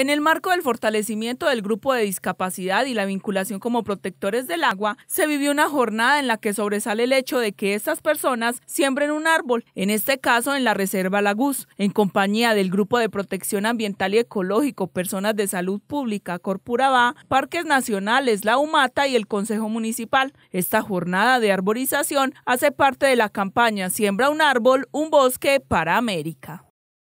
En el marco del fortalecimiento del grupo de discapacidad y la vinculación como protectores del agua, se vivió una jornada en la que sobresale el hecho de que estas personas siembren un árbol, en este caso en la Reserva Laguz, en compañía del Grupo de Protección Ambiental y Ecológico, Personas de Salud Pública, Corpurabá, Parques Nacionales, La Humata y el Consejo Municipal. Esta jornada de arborización hace parte de la campaña Siembra un árbol, un bosque para América.